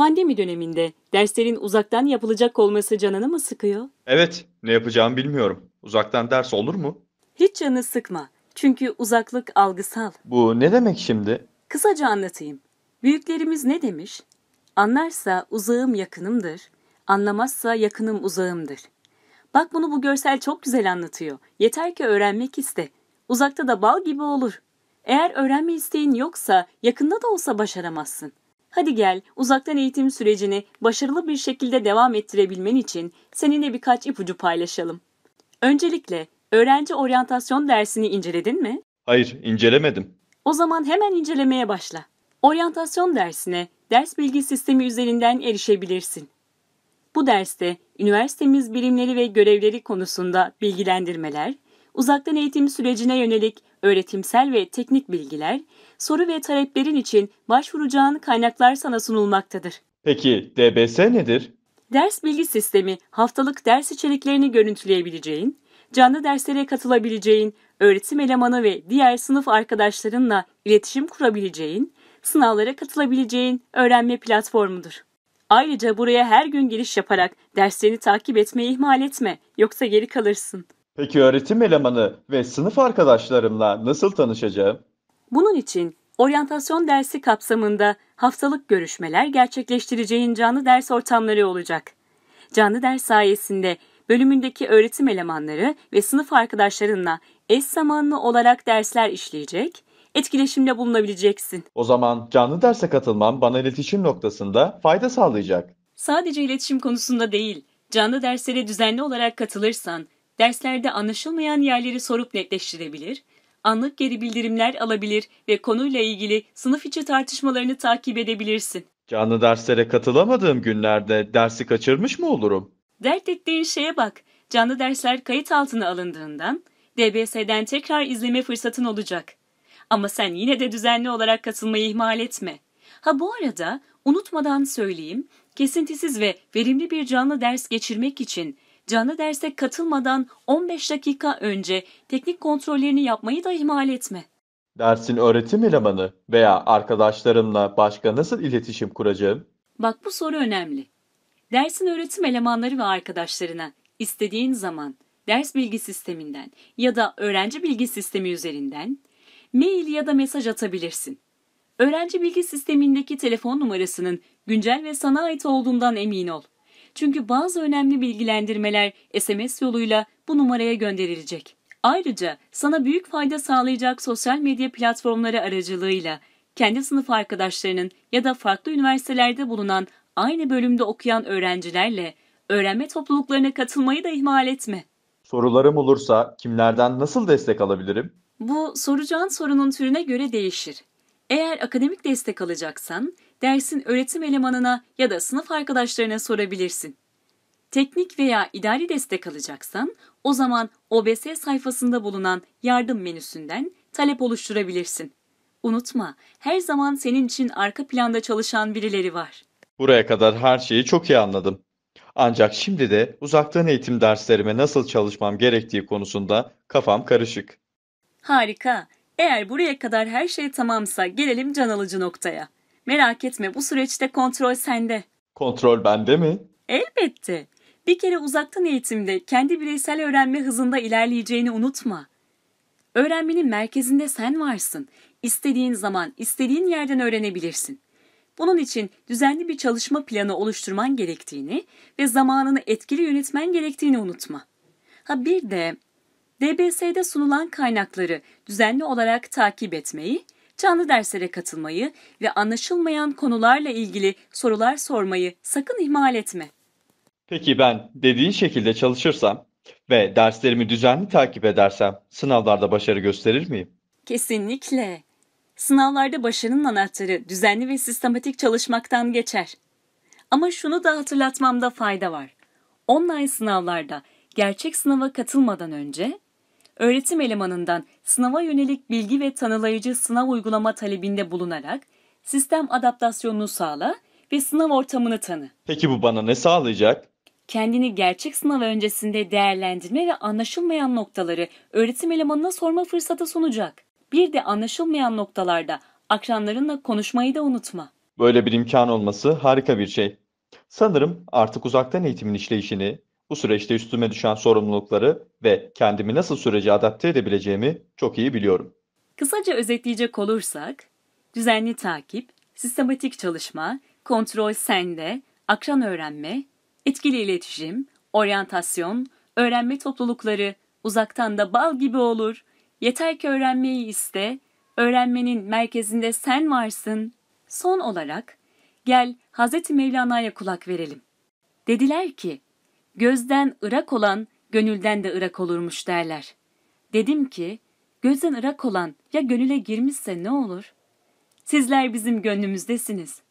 Pandemi döneminde derslerin uzaktan yapılacak olması canını mı sıkıyor? Evet, ne yapacağımı bilmiyorum. Uzaktan ders olur mu? Hiç canı sıkma. Çünkü uzaklık algısal. Bu ne demek şimdi? Kısaca anlatayım. Büyüklerimiz ne demiş? Anlarsa uzağım yakınımdır, anlamazsa yakınım uzağımdır. Bak bunu bu görsel çok güzel anlatıyor. Yeter ki öğrenmek iste. Uzakta da bal gibi olur. Eğer öğrenme isteğin yoksa yakında da olsa başaramazsın. Hadi gel, uzaktan eğitim sürecini başarılı bir şekilde devam ettirebilmen için seninle birkaç ipucu paylaşalım. Öncelikle, öğrenci oryantasyon dersini inceledin mi? Hayır, incelemedim. O zaman hemen incelemeye başla. Oryantasyon dersine ders bilgi sistemi üzerinden erişebilirsin. Bu derste üniversitemiz birimleri ve görevleri konusunda bilgilendirmeler, uzaktan eğitim sürecine yönelik öğretimsel ve teknik bilgiler, soru ve taleplerin için başvuracağın kaynaklar sana sunulmaktadır. Peki DBS nedir? Ders bilgi sistemi haftalık ders içeriklerini görüntüleyebileceğin, canlı derslere katılabileceğin, öğretim elemanı ve diğer sınıf arkadaşlarınla iletişim kurabileceğin, sınavlara katılabileceğin öğrenme platformudur. Ayrıca buraya her gün giriş yaparak derslerini takip etmeyi ihmal etme, yoksa geri kalırsın. Peki öğretim elemanı ve sınıf arkadaşlarımla nasıl tanışacağım? Bunun için oryantasyon dersi kapsamında haftalık görüşmeler gerçekleştireceğin canlı ders ortamları olacak. Canlı ders sayesinde bölümündeki öğretim elemanları ve sınıf arkadaşlarınla eş zamanlı olarak dersler işleyecek, etkileşimde bulunabileceksin. O zaman canlı derse katılmam bana iletişim noktasında fayda sağlayacak. Sadece iletişim konusunda değil, canlı derslere düzenli olarak katılırsan, derslerde anlaşılmayan yerleri sorup netleştirebilir, anlık geri bildirimler alabilir ve konuyla ilgili sınıf içi tartışmalarını takip edebilirsin. Canlı derslere katılamadığım günlerde dersi kaçırmış mı olurum? Dert ettiğin şeye bak. Canlı dersler kayıt altına alındığından DBS'den tekrar izleme fırsatın olacak. Ama sen yine de düzenli olarak katılmayı ihmal etme. Ha bu arada unutmadan söyleyeyim, kesintisiz ve verimli bir canlı ders geçirmek için canlı derse katılmadan 15 dakika önce teknik kontrollerini yapmayı da ihmal etme. Dersin öğretim elemanı veya arkadaşlarımla başka nasıl iletişim kuracağım? Bak bu soru önemli. Dersin öğretim elemanları ve arkadaşlarına istediğin zaman ders bilgi sisteminden ya da öğrenci bilgi sistemi üzerinden mail ya da mesaj atabilirsin. Öğrenci bilgi sistemindeki telefon numarasının güncel ve sana ait olduğundan emin ol. Çünkü bazı önemli bilgilendirmeler SMS yoluyla bu numaraya gönderilecek. Ayrıca sana büyük fayda sağlayacak sosyal medya platformları aracılığıyla kendi sınıf arkadaşlarının ya da farklı üniversitelerde bulunan aynı bölümde okuyan öğrencilerle öğrenme topluluklarına katılmayı da ihmal etme. Sorularım olursa kimlerden nasıl destek alabilirim? Bu soracağın sorunun türüne göre değişir. Eğer akademik destek alacaksan dersin öğretim elemanına ya da sınıf arkadaşlarına sorabilirsin. Teknik veya idari destek alacaksan o zaman OBS sayfasında bulunan yardım menüsünden talep oluşturabilirsin. Unutma, her zaman senin için arka planda çalışan birileri var. Buraya kadar her şeyi çok iyi anladım. Ancak şimdi de uzaktan eğitim derslerime nasıl çalışmam gerektiği konusunda kafam karışık. Harika. Eğer buraya kadar her şey tamamsa gelelim can alıcı noktaya. Merak etme bu süreçte kontrol sende. Kontrol bende mi? Elbette. Bir kere uzaktan eğitimde kendi bireysel öğrenme hızında ilerleyeceğini unutma. Öğrenmenin merkezinde sen varsın. İstediğin zaman, istediğin yerden öğrenebilirsin. Bunun için düzenli bir çalışma planı oluşturman gerektiğini ve zamanını etkili yönetmen gerektiğini unutma. Ha bir de DBS'de sunulan kaynakları düzenli olarak takip etmeyi canlı derslere katılmayı ve anlaşılmayan konularla ilgili sorular sormayı sakın ihmal etme. Peki ben dediğin şekilde çalışırsam ve derslerimi düzenli takip edersem sınavlarda başarı gösterir miyim? Kesinlikle. Sınavlarda başarının anahtarı düzenli ve sistematik çalışmaktan geçer. Ama şunu da hatırlatmamda fayda var. Online sınavlarda gerçek sınava katılmadan önce öğretim elemanından sınava yönelik bilgi ve tanılayıcı sınav uygulama talebinde bulunarak sistem adaptasyonunu sağla ve sınav ortamını tanı. Peki bu bana ne sağlayacak? Kendini gerçek sınav öncesinde değerlendirme ve anlaşılmayan noktaları öğretim elemanına sorma fırsatı sunacak. Bir de anlaşılmayan noktalarda akranlarınla konuşmayı da unutma. Böyle bir imkan olması harika bir şey. Sanırım artık uzaktan eğitimin işleyişini bu süreçte üstüme düşen sorumlulukları ve kendimi nasıl sürece adapte edebileceğimi çok iyi biliyorum. Kısaca özetleyecek olursak, düzenli takip, sistematik çalışma, kontrol sende, akran öğrenme, etkili iletişim, oryantasyon, öğrenme toplulukları uzaktan da bal gibi olur. Yeter ki öğrenmeyi iste, öğrenmenin merkezinde sen varsın. Son olarak gel Hz. Mevlana'ya kulak verelim. Dediler ki, gözden ırak olan gönülden de ırak olurmuş derler. Dedim ki, gözden ırak olan ya gönüle girmişse ne olur? Sizler bizim gönlümüzdesiniz.''